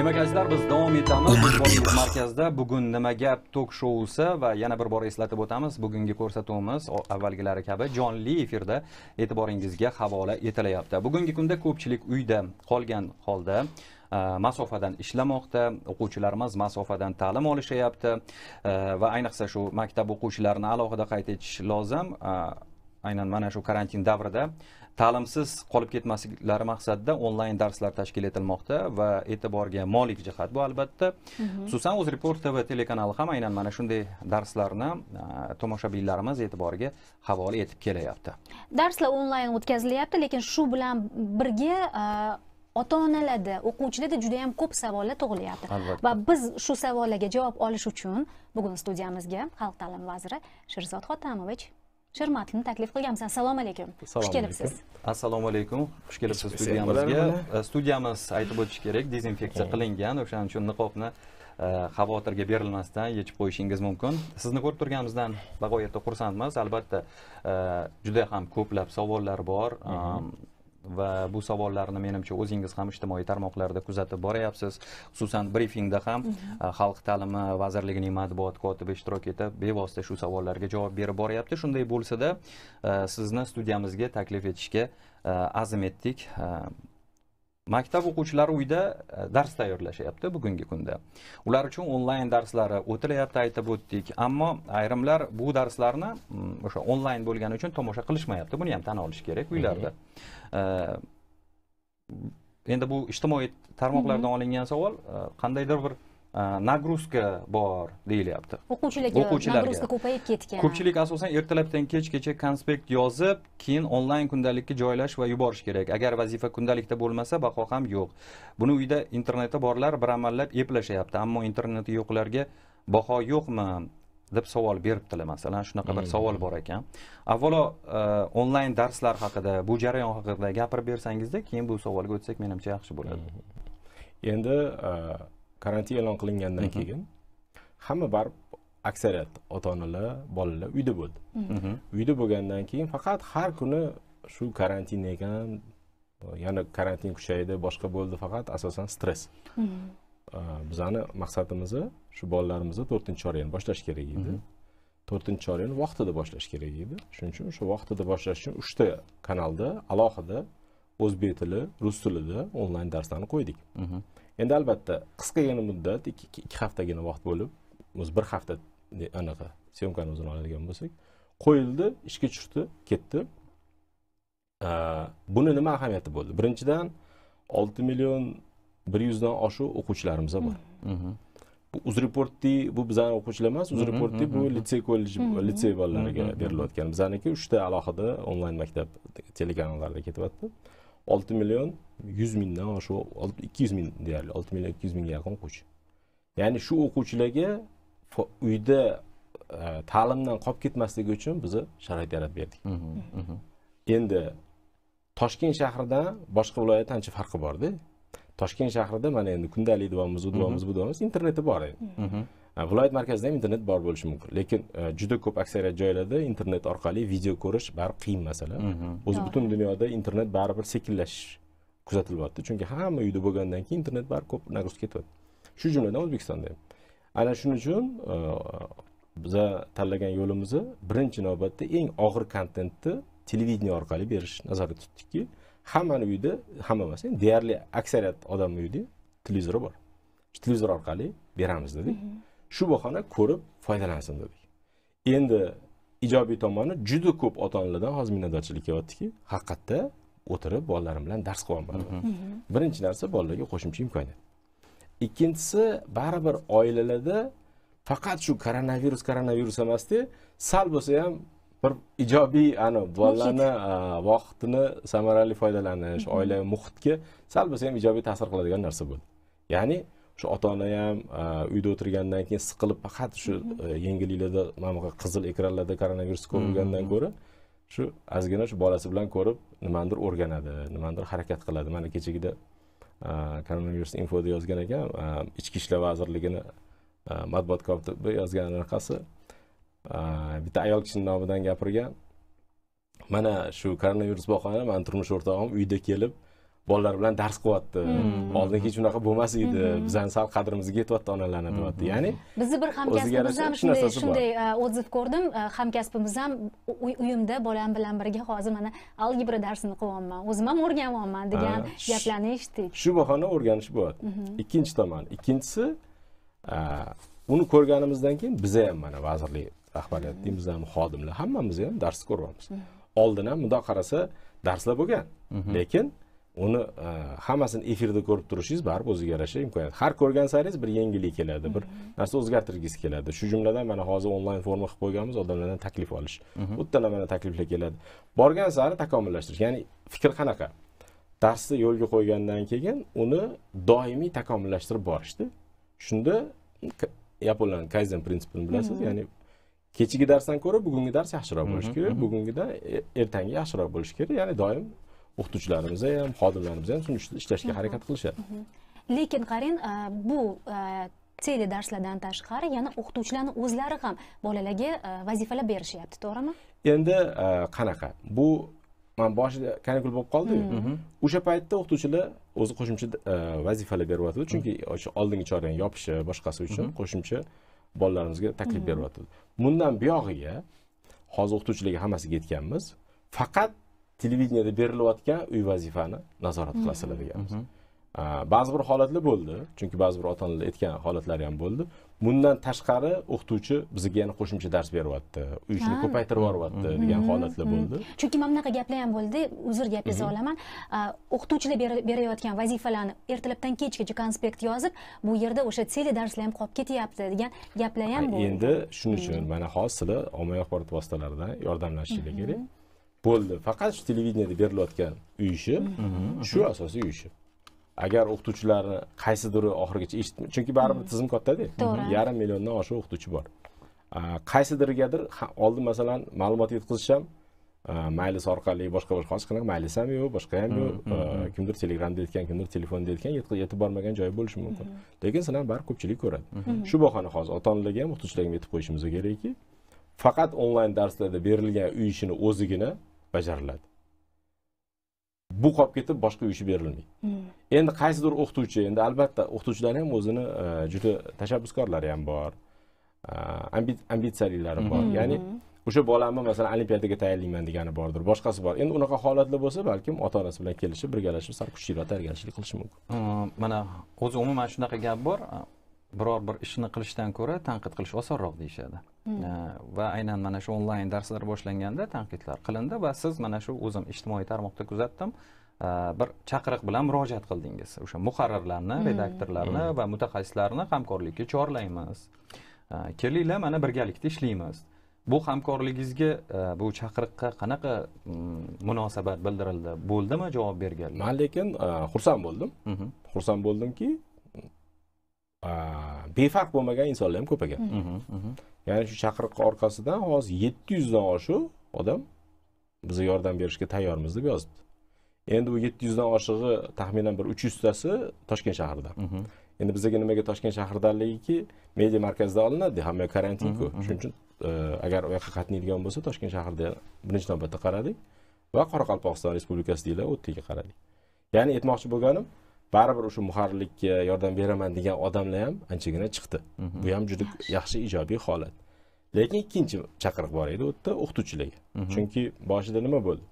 demak azizlar biz davom etamiz umrbek markazda bugun nima gap tok shousi va yana bir bor eslatib o'tamiz bugungi ko'rsatuvimiz avvalgilari kabi jonli efirda e'tiboringizga havola etilyapti bugungi kunda ko'pchilik uyda qolgan holda e, masofadan ishlamoqda o'quvchilarimiz masofadan ta'lim olishyapti e, va ayniqsa shu maktab o'quvchilarini alohida qayd etish lozim e, aynan mana shu karantin davrida ta'limsiz qolib ketmasliklari maqsadida onlayn darslar tashkil etilmoqda va e'tiborga molik jihat bu albatta mhm. xususan report tv telekanali ham aynan mana shunday darslarni e, tomoshabinlarimiz e'tiboriga havola etib kelyapti darslar onlayn o'tkazilyapti lekin shu bilan birga e, ota onalarda o'quvchilarda juda yam ko'p savollar tug'ilyapti va biz shu savollarga javob olish uchun bugun studiyamizga xalq ta'limi vaziri sherzod hotamovich shermatovni taklif qilganmiz assalomu alaykum xush kelibsiz assalomu alaykum xush kelibsiz studiyamizga e, studiyamiz aytib o'tish kerak dezinfeksiya qilingan o'shaning uchun niqobni e, xavotirga berilmasdan yechib qo'yishingiz mumkin sizni ko'rib turganimizdan bag'oyatda xursandmiz albatta e, juda ham ko'plab savollar bor va bu savollarni menimcha o'zingiz ham ijtimoiy tarmoqlarda kuzatib boryapsiz xususan brifingda ham mhm. e, xalq ta'limi vazirligining matbuot kotibi ishtirok etib bevosita shu savollarga javob berib boryapti shunday bo'lsada e, sizni studiyamizga taklif etishga e, azm etdik maktab o'quvchilari uyda e, dars tayyorlashyapti bugungi kunda ular uchun onlayn darslari o'tilyapti aytib o'tdik ammo ayrimlar bu darslarni mm, o'sha onlayn bo'lgani uchun tomosha qilishmayapti buni ham tan olish kerak uylarda mhmm. e, endi bu ijtimoiy tarmoqlardan mhmm. olingan savol e, qandaydir bir nagрузка э, bor deyilyapti o'quvchilarga o'quvchilarga nagрузка ko'payib ketgan ko'pchilik asosan ertalabdan kechgacha konspekt yozib keyin onlayn kundalikka joylash va yuborish kerak agar vazifa kundalikda bo'lmasa baho ham yo'q buni uyda interneti borlar bir amallab eplashyapti ammo interneti yo'qlarga baho yo'qmi deb savol beribdilar masalan shunaqa bir savol bor ekan avvalo e, onlayn darslar haqida bu jarayon haqida gapirib bersangizda keyin bu savolga o'tsak menimcha yaxshi bo'ladi endi e, karantin e'lon qilingandan keyin hamma barib aksariyat ota onalar bolalar uyda bo'ldi uyda bo'lgandan keyin faqat har kuni shu karantin ekan yana karantin kuchaydi boshqa bo'ldi faqat asosan stress bizani maqsadimiz shu bolalarimizni to'rtinchi chorakni boshlash kerak edi to'rtinchi chorakni vaqtida boshlash kerak edi shuning uchun o'sha vaqtida boshlash uchun uchta kanalda alohida o'zbek tili rus tilida onlayn darslarni qo'ydik endi albatta qisqagina muddat ikki haftagina vaqt bo'lib o'zi bir hafta anaqa syomkani o'zini oladigan bo'lsak qo'yildi ishga tushdi ketdi buni nima ahamiyati bo'ldi birinchidan olti million bir yuzdan oshiq o'quvchilarimiz bor mm-hmm. Mm-hmm. bu uzreportdi bu bizani o'quvchilar emas uzreportdi mm-hmm, bu litsey kollej litsey bolalariga berilayotgan bizaniki uchta alohida onlayn maktab telekanallarda ketyapti 6 milyon 100 mingdan oshiq 200 ming deyarli 6 million 200 mingga yaqin o'quvchi ya'ni shu o'quvchilarga uyda e, ta'limdan qolib ketmasligi uchun biz sharoit yaratib berdik mhmm, mhmm. endi toshkent shahridan boshqa viloyatda ancha farqi borda toshkent shahrida mana endi kundalik deyapmiz u deyapmiz mhmm. bu deyapmiz interneti bor viloyat markazida ham internet bor bo'lishi mumkin lekin e, juda ko'p aksariyat joylarda internet orqali video ko'rish baribir qiyin masala mhm. o'zi butun dunyoda internet baribir sekinlashish kuzatilyapti chunki hamma uyda bo'lgandan keyin internet baribir ko'p nagruz ketyapti shu jumladan o'zbekistonda ham ana shuning uchun e, biza tanlagan yo'limizni birinchi navbatda eng og'ir kontentni televideniye orqali berish nazarda tutdikki hammani uyida hamma emas deyarli aksariyat odamni uyida televizori bor televizor orqali beramiz dedik mhm. shu bahona ko'rib foydalansin dedik endi ijobiy tomoni juda ko'p ota onalardan hozir minnatdorchilik kelyaptiki haqiqatda o'tirib bolalarim bilan dars qilyapman mm-hmm. mm-hmm. birinchi narsa bolalarga qo'shimcha imkoniyat ikkinchisi baribir oilalarda faqat shu koronavirus koronavirus emasda sal bo'lsa ham bir ijobiy ani bolalarni vaqtini samarali foydalanish mm-hmm. oila muhitga sal bo'lsa ham ijobiy ta'sir qiladigan narsa bo'ldi ya'ni shu ota ona ham e, uyda o'tirgandan keyin siqilib faqat shu e, yengilliklarda mana bunaqa qizil ekranlarda koronavirus ko'ringandan mm-hmm. ko'ra shu ozgina shu bolasi bilan ko'rib nimanidir o'rganadi nimanidir harakat qiladi mana kechagida e, koronavirus infoda yozgan ekan ichki ishlar vazirligini matbuot kotibi yozgan anaqasi bitta ayol kishini nomidan gapirgan mana shu koronavirus boqqanda mani turmush o'rtog'im uyda kelib bolalar bilan dars qilyapti hmm. hmm. oldin hech unaqa bo'lmas edi hmm. bizani sal qadrimizga yetyapti onalarni deyapti ya'ni bizni bir hamkasbimiz ham shunday shunday, shunday e, ko'rdim e, hamkasbimiz ham uyimda bolam bilan birga hozir mana algebra darsini qilyapman o'zim ham o'rganyapman degan gaplarni eshitdik shu bahona o'rganish bo'ladi mhm. ikkinchi tomoni ikkinchisi e, uni ko'rganimizdan keyin biza ham mana vazirlik rahbariyati deymiz ham xodimlar hammamiz ham dars ko'ryapmiz mhm. oldin ham mundoq qarasa darslar bo'lgan mhm. lekin uni e, hammasini efirda ko'rib turishingiz baribir o'ziga yarasha imkoniyat har ko'rgan saringiz bir yengillik keladi bir mhm. narsa o'zgartirgingiz keladi shu jumladan mana hozir onlayn forma qilib qo'yganmiz odamlardan taklif olish mhm. uddala mana takliflar keladi borgan sari takomillashtirish ya'ni fikr qanaqa darsni yo'lga qo'ygandan keyin uni doimiy takomillashtirib borishdi shunda yaponiyaning kaizen prinsipini bilasiz mhm. ya'ni kechagi darsdan ko'ra bugungi dars yaxshiroq bo'lishi kerak bugungidan er, ertangi yaxshiroq bo'lishi kerak ya'ni doim o'qituvchilarimiz ham xodimlarimiz ham shuni ishlashga harakat qilishadi mhm. lekin qarang e, bu e, tele darslardan tashqari yana o'qituvchilarni o'zlari ham bolalarga e, vazifalar berishyapti to'g'rimi endi qanaqa bu man boshida kanikul bo'lib qoldiyu mhm. Mhm. o'sha paytda o'qituvchilar o'zi qo'shimcha vazifalar beryotgandi chunki o'sha oldingi chorani yopishi boshqasi uchun qo'shimcha bolalarimizga taklif beryotgandi bundan buyog'iga hozir o'qituvchilarga hammasiga yetganmiz faqat televideniyada berilayotgan uy vazifani nazorat qilasizlar deganmiz ba'zi bir holatlar bo'ldi chunki ba'zi bir ota onalar aytgan holatlari ham bo'ldi bundan tashqari o'qituvchi bizga yana qo'shimcha dars beryapti uy ishini ko'paytirib yuboryapti degan holatlar bo'ldi chunki mana bunaqa gaplar ham bo'ldi uzr gapingizni olaman o'qituvchilar berayotgan vazifalarni ertalabdan kechgacha konspekt yozib bu yerda o'sha tele darslar ham qolib ketyapti degan gaplar ham bo'ldi endi shuning uchun mana hozir sizlar ommaviy axborot vositalaridan yordamlashinglar kerak bo'ldi faqat shu televideniyada berilayotgan uy ishi mhm. shu asosiy uy ishi agar o'qituvchilarni qaysidiri oxirigacha eshitma chunki baribir tizim kattada mhm. to'g'ri yarim milliondan oshiq o'qituvchi bor qaysidirigadir oldin masalan ma'lumot yetkazish ham maylis orqali boshqa boshqa hech qanaqa maylis ham yo'q boshqa ham yo'q mhm. kimdir telegramda aytgan kimdir telefonda aytgan yetib bormagan joyi bo'lishi mumkin lekin sizlarni baribir ko'pchilik ko'radi shu bahona hozir ota onalarga ham o'qituvchilarga ham aytib qo'yishimiz kerakki faqat onlayn darslarda berilgan uy ishini o'zigina bajariladi bu qolib ketib boshqa uy ishi berilmaydi hmm. endi qaysidir o'qituvchi endi albatta o'qituvchilar ham o'zini e, juda tashabbuskorlari ham bor e, ambitsiyalilari bor hmm. ya'ni o'sha bolamni masalan olimpiadaga tayyorlayman degani bordir boshqasi bor endi unaqa holatlar bo'lsa balkim ota onasi bilan kelishib birgalashib sal kuch tayyorgarlik qilishi mumkin mana o'zi umuman shunaqa gap bor biror bir ishni qilishdan ko'ra tanqid qilish osonroq deyishadi Э, va aynan mana shu onlayn darslar boshlanganda tanqidlar qilindi va siz mana shu o'zim ijtimoiy tarmoqda kuzatdim э, bir chaqiriq bilan murojaat qildingiz o'sha muharrirlarni redaktorlarni va mutaxassislarni hamkorlikka chorlaymiz э, kelinglar mana birgalikda ishlaymiz bu hamkorligingizga bu chaqiriqqa qanaqa munosabat bildirildi bo'ldimi javob berganlar man lekin xursand bo'ldim xursand bo'ldimki befarq bo'lmagan insonlar ham ko'p ekan ya'ni shu chaqiriqqa orqasidan hozir yetti yuzdan oshiq odam bizga yordam berishga tayyormiz deb yozibdi endi bu yetti yuzdan oshig'i taxminan bir uch yuztasi toshkent shahridan mhmm. endi bizaga nimaga toshkent shahridanligiki media markazda olinadi hamma karantinku mhmm, mhmm. shuning uchun e, agar u yoqqa qatnaydigan bo'lsa toshkent shahrida birinchi navbatda qaradik va qoraqalpog'iston respublikasidagilar o'ttiga qaradik ya'ni aytmoqchi bo'lganim baribir o'sha muharrirlikka yordam beraman degan odamlar ham anchagina chiqdi mhm. bu ham juda yaxshi ijobiy holat lekin ikkinchi chaqiriq bor edi u yerda o'qituvchilarga mhm. chunki boshida nima bo'ldi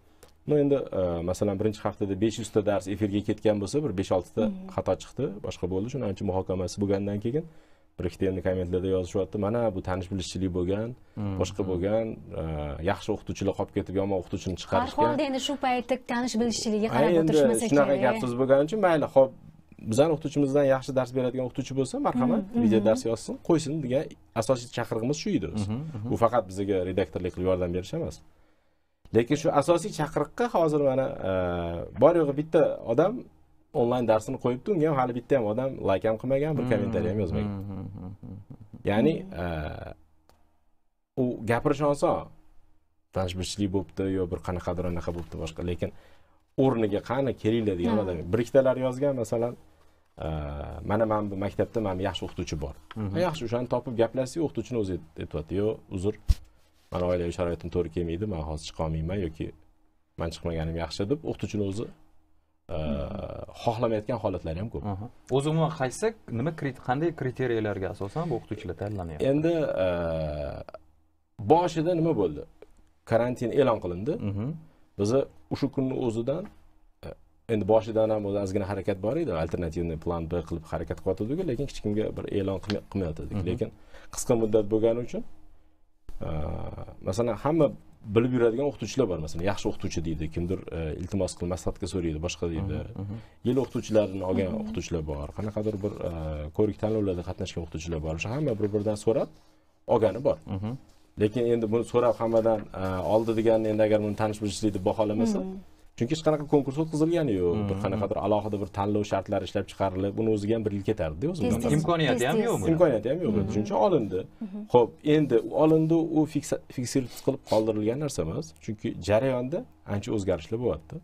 ну endi e, masalan birinchi haftada besh yuzta dars efirga ketgan bo'lsa bir besh oltita mhm. xato chiqdi boshqa bo'ldi shuni ancha muhokamasi bo'lgandan keyin bir endi kommentlarda yozishyapti mana bu tanish bilishchilik bo'lgan hmm, boshqa hmm. bo'lgan e, yaxshi o'qituvchilar qolib ketib yomon o'qituvchini chiqarishgan har holda endi shu paytda tanish bilishchilikka qarab o'tirishmasa kerak shunaqa gap so'z bo'lgani uchun mayli ho'p bizani o'qituvchimizdan yaxshi dars beradigan o'qituvchi bo'lsa marhamat hmm, video dars yozsin qo'ysin degan asosiy chaqirig'imiz shu edi o'zi bu faqat bizga redaktorlik qilib yordam berish emas lekin shu asosiy chaqiriqqa hozir mana e, bor yo'g'i bitta odam onlayn darsini qo'yibdi unga ham hali bitta ham odam layk ham qilmagan bir kommentariy ham yozmagan ya'ni e, u gapirish oson tanishbilishlik bo'libdi yo bir qanaqadir anaqa bo'libdi boshqa lekin o'rniga qani kelinglar degan odam bir ikkitalar yozgan masalan e, mana mana bu maktabda mana yaxshi o'qituvchi bor yaxshi o'shani topib gaplashsak o'qituvchini o'zi aytyapti yo'q uzr mani oilaviy sharoitim to'g'ri kelmaydi man hozir chiqa olmayman yoki man chiqmaganim yaxshi deb o'qituvchini o'zi Э, xohlamayotgan holatlari ham ko'p o'zi umuman qaysi nima qanday kriteriyalarga asosan bu o'qituvchilar tanlanyapti endi e, boshida nima bo'ldi karantin e'lon qilindi mhm. biza o'sha kunni o'zidan e, endi boshidan ham o'zi ozgina harakat bor edi alternativniy plan b qilib harakat qilyotgandik lekin hech kimga bir e'lon qilmayotgandik mhm. lekin qisqa muddat bo'lgani uchun e, masalan hamma bilib yuradigan o'qituvchilar bor masalan yaxshi o'qituvchi deydi kimdir e, iltimos qilib maslahatga so'raydi boshqa deydi yil o'qituvchilarini olgan o'qituvchilar bor qanaqadir bir e, ko'rik tanlovlarda qatnashgan o'qituvchilar bor o'sha hamma bir biridan so'rab olgani bor lekin endi buni so'rab hammadan e, oldi degani endi agar buni tanish bilishlik deb baholamasa chunki hech qanaqa konkurs o'tkazilgani yo'q bir hmm. qanaqadir alohida bir tanlov shartlari ishlab chiqarilib buni o'ziga ham bir yil ketardi o'zidan imkoniyati ham yo'qmi imkoniyati ham yo'q shuning hmm. uchun olindi ho'p hmm. endi olindi u fiksirs qilib qoldirilgan narsa emas chunki jarayonda ancha o'zgarishlar bo'lyapti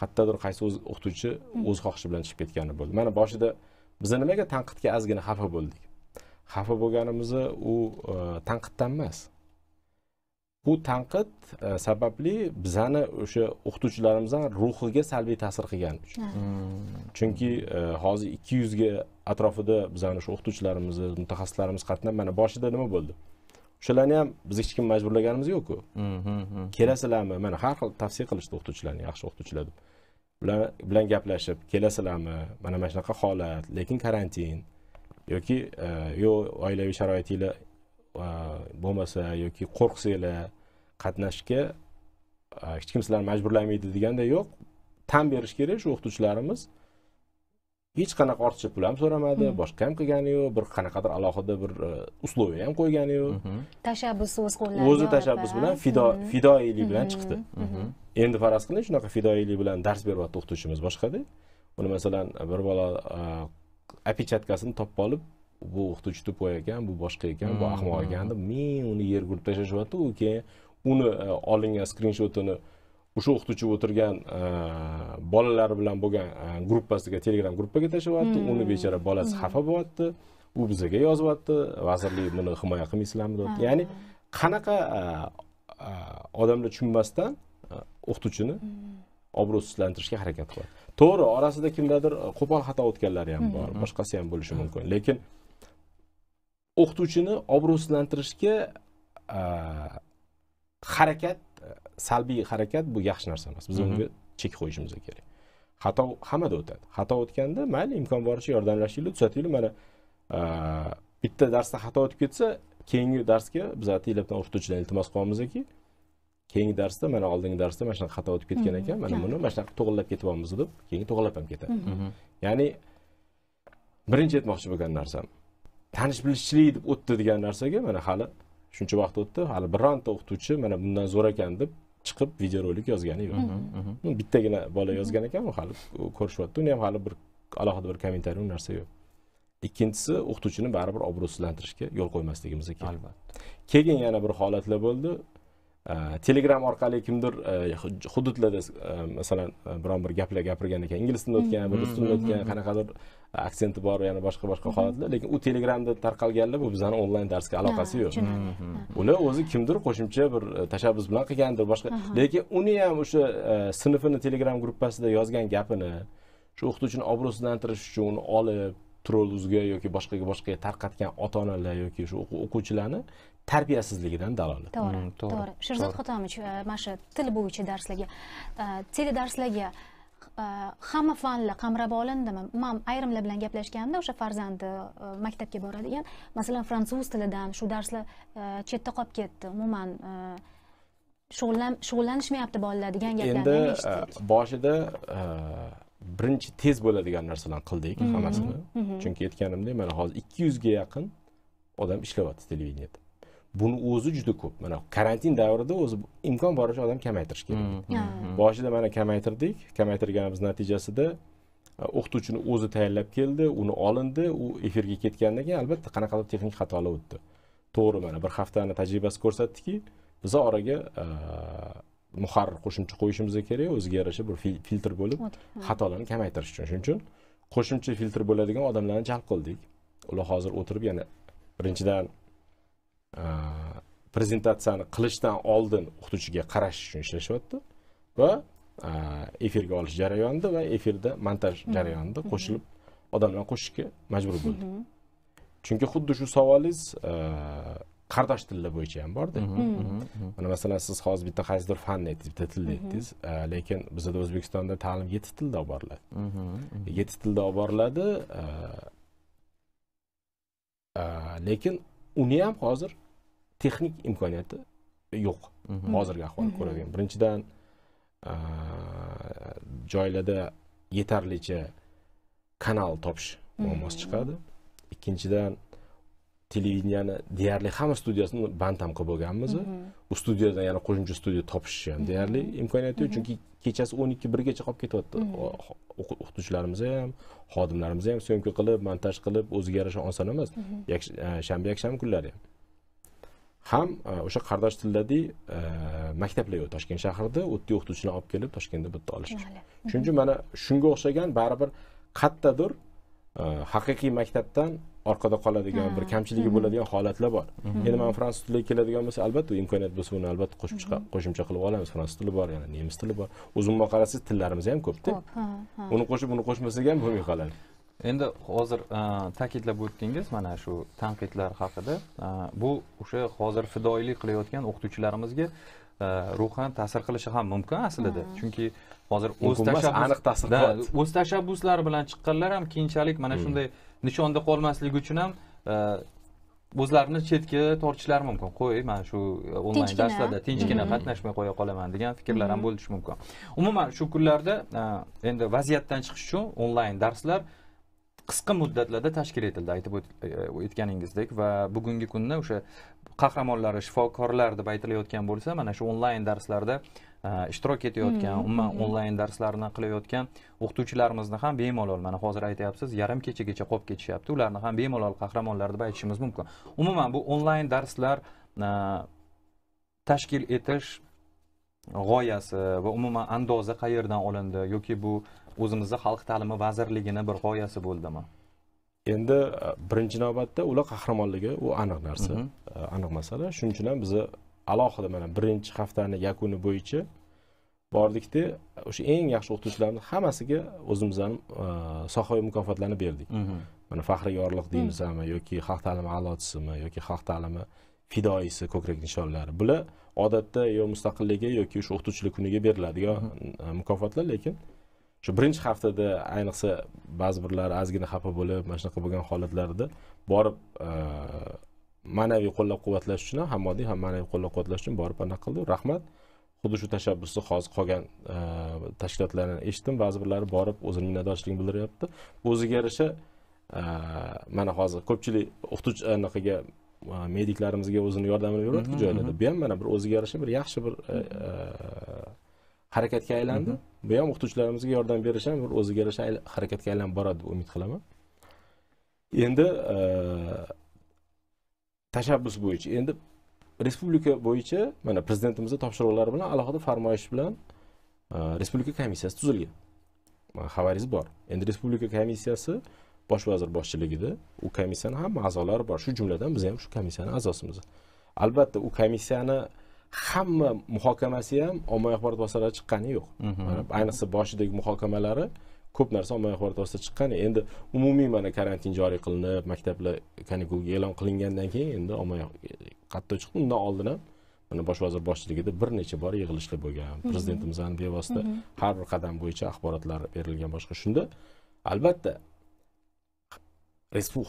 qayerdadir qaysi o'qituvchi o'z xohishi bilan chiqib ketgani bo'ldi mana boshida biz nimaga tanqidga ozgina xafa bo'ldik xafa bo'lganimizni u e, tanqiddan emas bu tanqid e, sababli bizani o'sha o'qituvchilarimizni ruhiga salbiy ta'sir qilgan hmm. chunki e, hozir ikki yuzga atrofida bizani o'sha o'qituvchilarimizni mutaxassislarimiz qatnab mana boshida nima bo'ldi o'shalarni ham biz hech kim majburlaganimiz yo'qku hmm, hmm, kelasizlarmi mana har xil tavsiya qilishdi o'qituvchilarni yaxshi o'qituvchilar deb ular bilan gaplashib kelasizlarmi mana mana shunaqa holat lekin karantin yoki e, yo'q oilaviy sharoitinglar E, bo'lmasa yoki qo'rqsanglar qatnashishga e, hech kim sizlarni majburlamaydi deganda yo'q tan berish kerak shu o'qituvchilarimiz hech qanaqa ortiqcha pul ham so'ramadi boshqa ham qilgani yo'q bir qanaqadir alohida bir условия e, ham qo'ygani yo'q tashabbus o'z qo'llaridan o'zi tashabbus bilan fido fidoyilik bilan chiqdi endi faraz qiling shunaqa fidoyilik bilan dars beryapti o'qituvchimiz boshqada uni masalan bir bola опечаткасini topib olib bu o'qituvchi tupoy ekan bu boshqa ekan bu hmm, ahmoq hmm, ekan deb hmm. ming uni yerga urib tashlashyapti u keyin uni e, olingan skrinshotini o'sha o'qituvchi o'tirgan e, bolalari bilan bo'lgan e, gruppasiga telegram gruppaga tashlayapti uni bechora bolasi xafa bo'lyapti u bizaga yozyapti vazirlik buni himoya qilmaysizlarmi deyapti ya'ni qanaqa odamlar tushunmasdan o'qituvchini obro'sizlantirishga harakat qiladi to'g'ri orasida kimdadir qo'pol xato o'tganlari ham bor boshqasi ham bo'lishi mumkin lekin o'qituvchini obro'sizlantirishga harakat salbiy harakat bu yaxshi narsa emas biz unga chek qo'yishimiz kerak xato hammada o'tadi xato o'tganda mayli imkon boricha yordamlashinglar tuzatinglar mana bitta darsda xato o'tib ketsa keyingi darsga biz ataylabdan o'qituvchidan iltimos qilyapmizki keyingi darsda mana oldingi darsda mana shunaqa xato o'tib ketgan ekan mana buni mana shunaqa to'g'irlab ketyapmiz deb keyin to'g'irlab ham ketadi ya'ni birinchi aytmoqchi bo'lgan narsam tanish bilishchilik deb o'tdi degan narsaga mana hali shuncha vaqt o'tdi hali bironta o'qituvchi mana bundan zo'r ekan deb chiqib videorolik yozgani yo'q mhm, mhm, mhm. bittagina bola yozgan ekan u hali ko'rishyapti uni ham hali bir alohida bir kommentariy narsa yo'q ikkinchisi o'qituvchini baribir obro'sizlantirishga yo'l qo'ymasligimiz kerak albatta keyin yana bir holatlar bo'ldi Э, telegram orqali kimdir e, hududlarda e, masalan e, biron bir gaplar gapirgan ekan ingliz tilida o'tgan rus mm-hmm. tilida mm-hmm. o'tgan qanaqadir aksenti bor yana boshqa boshqa mm-hmm. holatlar lekin u telegramda tarqalganlar bu bizani onlayn darsga aloqasi yo'q ular o'zi kimdir qo'shimcha bir tashabbus bilan qilgandir boshqa lekin uni ham o'sha sinfini telegram gruppasida yozgan gapini shu o'qituvchini obro'sizlantirish uchun uni olib trolluzga yoki boshqaga boshqaga tarqatgan ota onalar yoki shu o'quvchilarni tarbiyasizligidan dalolat to'g'ri hmm, to'g'ri sherzod xotamovich e, mana shu til bo'yicha darslarga e, teledarslarga e, hamma fanlar qamrab olindimi man ayrimlar bilan gaplashganimda o'sha farzandi maktabga boradigan masalan fransuz tilidan shu darslar chetda qolib ketdi umuman shug'ullanishmayapti bolalar degan gaplarni endi boshida birinchi tez bo'ladigan narsalarni qildik hammasini mhm, mhm, mhm. chunki aytganimdek mana hozir ikki yuzga yaqin odam ishlayapti televideniyada buni o'zi juda ko'p mana karantin davrida o'zi imkon boricha odam kamaytirish kerak hmm. boshida mana kamaytirdik kamaytirganimiz natijasida e, o'qituvchini o'zi tayinlab keldi uni olindi u efirga ketgandan keyin albatta qanaqadir texnik xatolar o'tdi to'g'ri mana bir haftani tajribasi ko'rsatdiki biza oraga e, muharrir qo'shimcha qo'yishimiz kerak o'ziga yarasha bir filtr bo'lib xatolarni kamaytirish uchun shuning uchun qo'shimcha filtr bo'ladigan odamlarni jalb qildik ular hozir o'tirib yana birinchidan prezentatsiyani qilishdan oldin o'qituvchiga qarash uchun ishlashyapti va efirga olish jarayonida va efirda montaj jarayonida qo'shilib odamlar qo'shishga majbur bo'ldi chunki xuddi shu savolingiz qardosh tillar bo'yicha ham borda mana masalan siz hozir bitta qaysidir fanni aytdingiz bitta tilni aytdingiz lekin bizada o'zbekistonda ta'lim yetti tilda olib boriladi yetti tilda olib boriladi lekin uni ham hozir texnik imkoniyati yo'q mhm. hozirgi ahvolni mhm. ko'radigan birinchidan joylarda yetarlicha kanal topish mhm. muammosi chiqadi ikkinchidan televideniyani deyarli hamma studiyasini band ham qilib bo'lganmiz u studiyadan yana qo'shimcha studiya topish ham deyarli imkoniyati yo'q chunki kechasi o'n ikki birgacha qolib ketyapti o'qituvchilarimiz ham xodimlarimiz ham syomka qilib montaj qilib o'ziga yarasha oson emas shanba yakshanba kunlari ham ham e, o'sha qardosh tilladiy e, maktablar yo'q toshkent shahrida u yerda o'qituvchini olib kelib toshkentda bitta olish shuning uchun mana shunga o'xshagan baribir qayerdadir e, haqiqiy maktabdan orqada qoladigan bir kamchiligi bo'ladigan holatlar bor endi mana fransuz tiliga keladigan bo'lsa albatta imkoniyat bo'lsa uni albatta qo'shimcha qo'shimcha qilib olamiz fransuz tili bor yana nemis tili bor o'zimizga qarasangiz tillarimiz ham ko'pda uni qo'shib uni qo'shmasak ham bo'lmay qoladi endi hozir e, ta'kidlab o'tdingiz mana shu tanqidlar haqida e, bu o'sha hozir fidoyilik qilayotgan o'qituvchilarimizga e, ruhan ta'sir qilishi ham mumkin aslida mm. chunki hozir o'z aniq ta'sir qiladi o'z tashabbuslari bilan chiqqanlar ham keyinchalik mana mm. shunday nishonda qolmasligi uchun ham o'zlarini chetga tortishlari mumkin qo'y mana shu onlayn darslarda tinchgina mm. qatnashmay qo'ya qolaman degan fikrlar ham bo'lishi mumkin umuman shu kunlarda endi vaziyatdan chiqish uchun onlayn darslar qisqa muddatlarda tashkil etildi aytib e, o'tganingizdek va bugungi kunda o'sha qahramonlari shifokorlar deb aytilayotgan bo'lsa mana shu onlayn darslarda e, ishtirok etayotgan hmm, umuman hmm, hmm. onlayn darslarni qilayotgan o'qituvchilarimizni ham bemalol mana hozir aytyapsiz yarim kechagacha qolib ketishyapti ularni ham bemalol qahramonlar deb aytishimiz mumkin umuman bu onlayn darslar e, tashkil etish g'oyasi va umuman andoza qayerdan olindi yoki bu o'zimizni xalq ta'limi vazirligini bir g'oyasi bo'ldimi endi e, birinchi navbatda ular qahramonligi u aniq narsa e, aniq masala shuning uchun ham biza alohida mana birinchi haftani yakuni bo'yicha bordikda e, o'sha eng yaxshi o'qituvchilarni hammasiga o'zimizni sohaviy mukofotlarni berdik mana faxriy yorliq deymizmi yoki xalq ta'limi a'lochisimi yoki xalq ta'limi fidoyisi ko'krak nishonlari bular odatda yo mustaqillikka yoki o'sha o'qituvchilik kuniga beriladigan mukofotlar lekin shu birinchi haftada ayniqsa ba'zi birlari ozgina xafa bo'lib mana shunaqa bo'lgan holatlarda borib e, ma'naviy qo'llab quvvatlash uchun ham moddiy ham ma'naviy qo'llab quvvatlash uchun borib anaqa qildi rahmat xuddi shu tashabbusni hozir qolgan e, tashkilotlarni eshitdim ba'zi birlari borib o'zini minnatdorchiligini bildiryapti o'ziga yarasha e, mana hozir ko'pchilik o'qituvchi anaqaga mediklarimizga o'zini yordamini beryapti joylarda bu ham mana bir o'ziga yarasha bir yaxshi bir harakatga aylandi bu ham o'qituvchilarimizga yordam berish ham bir o'ziga yarasha harakatga aylanib boradi deb umid qilaman endi tashabbus bo'yicha endi respublika bo'yicha mana prezidentimizni topshiriqlari bilan alohida farmoyish bilan respublika komissiyasi tuzilgan xabaringiz bor endi respublika komissiyasi bosh vazir boshchiligida u komissiyani hamma a'zolari bor shu jumladan biz ham shu komissiyani a'zosimiz albatta u komissiyani hamma muhokamasi ham ommaviy axborot vositalari chiqqani yo'q mhm. ayniqsa boshidagi muhokamalari ko'p narsa ommaviy axborot vositasida chiqqan endi umumiy mana karantin joriy qilinib maktablar kanikulaga e'lon qilingandan keyin endi ommaviy qattiq chiqdi undan oldin ham mana bosh vazir boshchiligida bir necha bor yig'ilishlar bo'lgan ham bevosita mhm. har bir qadam bo'yicha axborotlar berilgan boshqa shunda albatta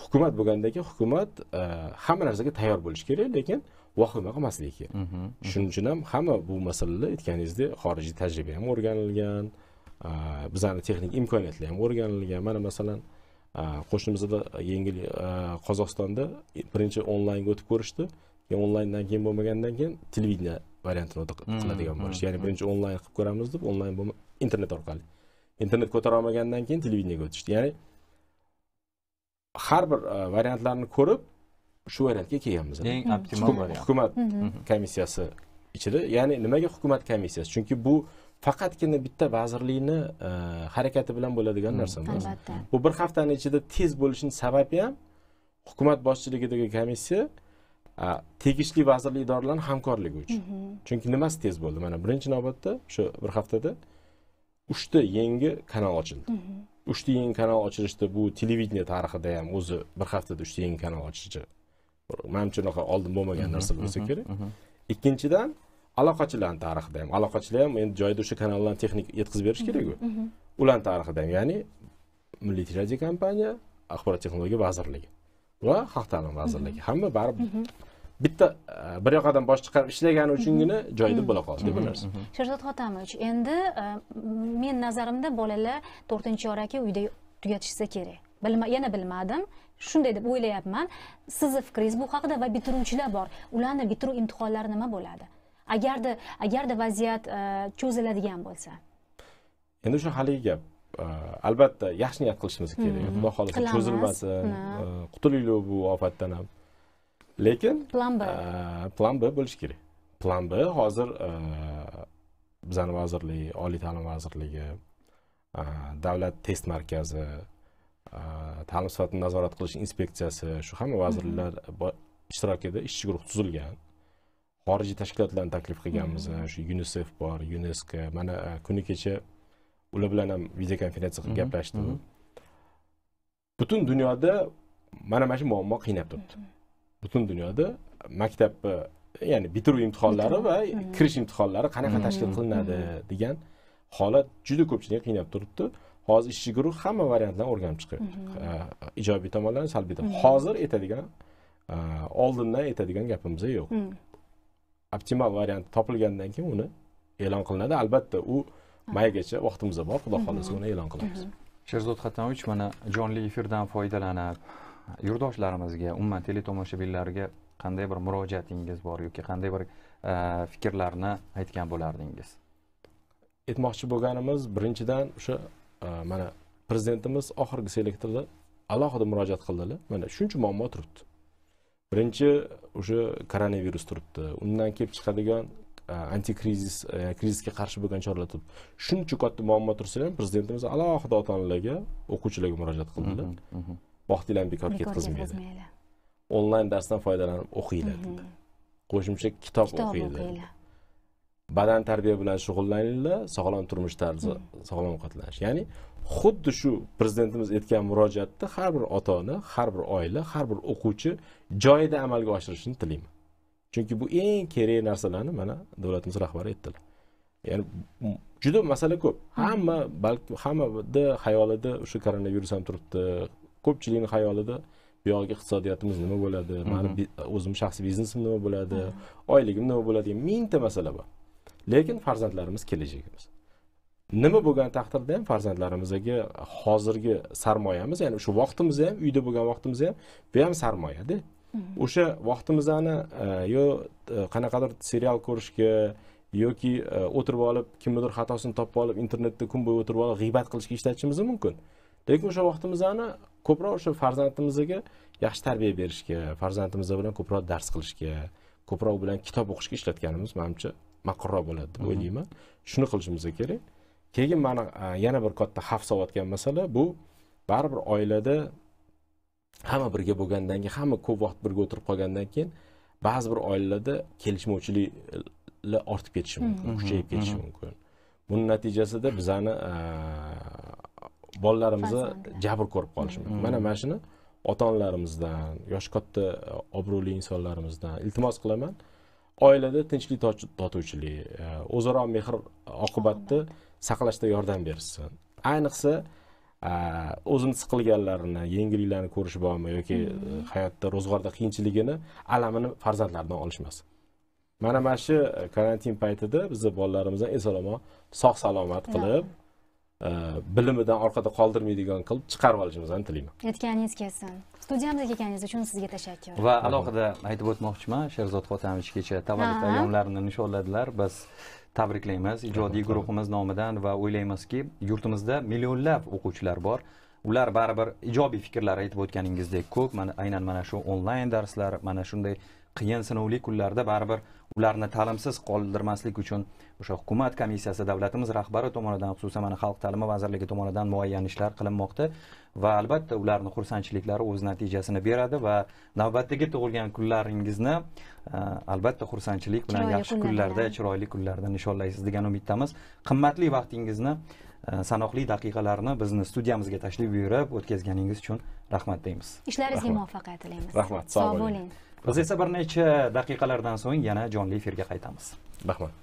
hukumat bo'lgandan keyin hukumat eh, hamma narsaga tayyor bo'lishi kerak lekin vahima qilmasligi mhm, mhm. shuning uchun ham hamma bu masalalar aytganingizdek xorijiy tajriba ham o'rganilgan bizani texnik imkoniyatlar ham o'rganilgan mana masalan qo'shnimizda yengil qozog'istonda birinchi onlaynga o'tib ko'rishdi keyin onlayndan keyin bo'lmagandan keyin televideniya variantini mhm, qiladigan bo'lishdi ya'ni birinchi onlayn qilib ko'ramiz deb onlayn internet orqali internet ko'tara olmagandan keyin televideniyaga o'tishdi ya'ni har bir variantlarni ko'rib shu variantga kelganmiz eng optimal variant hukumat komissiyasi ichida ya'ni nimaga hukumat komissiyasi chunki bu faqatgina bitta vazirlikni e, harakati bilan bo'ladigan narsa emas bu bir haftani ichida tez bo'lishini sababi ham hukumat boshchiligidagi komissiya tegishli vazirlik idoralarini hamkorligi uchun chunki nimasi tez bo'ldi mana birinchi navbatda shu bir haftada uchta yangi kanal ochildi uchta yangi kanal ochilishda bu televideniye tarixida ham o'zi bir haftada uchta yangi kanal ochishi manimcha unaqa oldin bo'lmagan narsa bo'lsa kerak ikkinchidan aloqachilarni tarixida ham aloqachilar ham endi joyida o'sha kanallarni texnik yetkazib berish kerakku ularni tarixida ham ya'ni milliy kompaniya axborot texnologiya vazirligi va xalq ta'limi vazirligi hamma baribir bitta e, bir yoqadan bosh chiqarib ishlagani uchungina joyida bo'la qoldi bu narsa sherzod hotamovich endi e, men nazarimda bolalar to'rtinchi yoraki uyda tugatishsa kerak yana bilmadim shunday deb o'ylayapman sizni fikringiz bu haqida va bitiruvchilar bor ularni bitiruv imtihonlari nima bo'ladi agarda agarda vaziyat e, cho'ziladigan bo'lsa endi o'sha haligi gap e, albatta yaxshi niyat qilishimiz kerak xudo xohlasa cho'zilmasin e, qutulinglar bu ofatdan ham lekin plan b plan b bo'lishi kerak plan b hozir bizani vazirlik oliy ta'lim vazirligi davlat test markazi ta'lim sifatini nazorat qilish inspeksiyasi shu hamma vazirlar ishtirokida ishchi guruh tuzilgan xorijiy tashkilotlarni taklif qilganmiz shu yunisef bor yunesko mana e, kuni kecha ular bilan ham videokonferensiya qilib gaplashdim butun dunyoda mana mana shu muammo qiynab turibdi butun dunyoda maktabni e, ya'ni bitiruv imtihonlari va kirish imtihonlari qanaqa tashkil qilinadi degan holat juda ko'pchilikni qiynab turibdi hozir ishchi guruh hamma variantlarni o'rganib chiqyapti mhm. ijobiy tomonlarini salbiy tomon mhm. hozir aytadigan oldindan aytadigan gapimiz yo'q hmm. optimal variant topilgandan keyin uni e'lon qilinadi albatta u mhm. maygacha vaqtimiz bor xudo xohlasa uni e'lon qilamiz sherzod xatnovich mana jonli efirdan foydalanib yurtdoshlarimizga umuman teletomoshabinlarga qanday bir murojaatingiz bor yoki qanday bir e, fikrlarni aytgan bo'lardingiz aytmoqchi bo'lganimiz birinchidan o'sha mana prezidentimiz oxirgi selektorda alohida murojaat qildilar mana shuncha muammo turibdi birinchi o'sha koronavirus turibdi undan kelib chiqadigan e, antikrizis e, krizisga qarshi bo'lgan choralar turibdi shuncha katta muammo tursa ham prezidentimiz alohida ota onalarga o'quvchilarga murojaat qildilar vaqtinglarni bekor ketkazmaydi onlayn darsdan foydalanib o'qinglar dedi qo'shimcha kitob o'qinglar badan tarbiya bilan shug'ullaninglar sog'lom turmush tarzi hmm. sog'lom ovqatlanish ya'ni xuddi shu prezidentimiz aytgan murojaatni har bir ota ona har bir oila har bir o'quvchi joyida amalga oshirishini tilayman chunki bu eng kerak narsalarni mana davlatimiz rahbari aytdilar ya'ni juda masala ko'p hmm. hamma balki hammada xayolida o'sha koronavirus ham turibdi ko'pchilikni xayolida bu yog'iga iqtisodiyotimiz nima bo'ladi mani hmm. o'zimni shaxsiy biznesim nima bo'ladi oyligim nima bo'ladi degan mingta masala bor lekin farzandlarimiz kelajagimiz nima bo'lgan taqdirda ham farzandlarimizga hozirgi sarmoyamiz ya'ni o'sha vaqtimiz ham uyda bo'lgan vaqtimiz ham bu ham sarmoyada mm-hmm. o'sha vaqtimizni e, yo e, qanaqadir serial ko'rishga yoki e, o'tirib olib kimnidir xatosini topib olib internetda kun bo'yi o'tirib olib g'iybat qilishga ishlatishimiz mumkin lekin o'sha vaqtimizni ko'proq o'sha farzandimizga yaxshi tarbiya berishga farzandimiz bilan ko'proq dars qilishga ko'proq bilan kitob o'qishga ishlatganimiz manimcha maqulroq bo'ladi deb o'ylayman shuni qilishimiz kerak keyin mani e, yana bir katta xavf solayotgan masala bu baribir oilada hamma birga bo'lgandan keyin hamma ko'p vaqt birga o'tirib qolgandan keyin ba'zi bir oilalarda kelishmovchiliklar ortib ketishi mumkin kuchayib ketishi mumkin buni natijasida bizani e, bolalarimizni jabr ko'rib qolishi mumkin mana mana shuni ota onalarimizdan yoshi katta obro'li insonlarimizdan iltimos qilaman oilada tinchlik totuvchilik e, o'zaro mehr oqibatni saqlashda yordam bersin ayniqsa e, o'zini siqilganlarini yengilliklarini ko'rishi bormi yoki mm-hmm. hayotda ro'zg'orda qiyinchiligini alamini farzandlaridan olishmasin mana mana shu karantin paytida bizni bolalarimizni eson omon sog' salomat qilib e, bilimidan orqada qoldirmaydigan qilib chiqarib olishimizni tilayman aytganingiz kelsin studiyamizga kelganingiz uchun sizga tashakkur va alohida aytib o'tmoqchiman sherzod hotamovich kecha tavallud ayyomlarini nishonladilar biz tabriklaymiz ijodiy guruhimiz nomidan va o'ylaymizki yurtimizda millionlab o'quvchilar bor ular baribir ijobiy fikrlar aytib o'tganingizdek ko'p mana aynan mana shu onlayn darslar mana shunday qiyin sinovli kunlarda baribir ularni ta'limsiz qoldirmaslik uchun o'sha hukumat komissiyasi davlatimiz rahbari tomonidan xususan mana xalq ta'limi vazirligi tomonidan muayyan ishlar qilinmoqda va albatta ularni xursandchiliklari o'z natijasini beradi va navbatdagi tug'ilgan kunlaringizni e, albatta xursandchilik bilan yaxshi kunlarda chiroyli kunlarda nishonlaysiz degan umiddamiz qimmatli vaqtingizni e, sanoqli daqiqalarni bizni studiyamizga tashrif buyurib o'tkazganingiz uchun rahmat deymiz ishlaringizga muvaffaqiyat tilaymiz rahmat sog' bo'ling biz esa bir necha daqiqalardan so'ng yana jonli efirga qaytamiz rahmat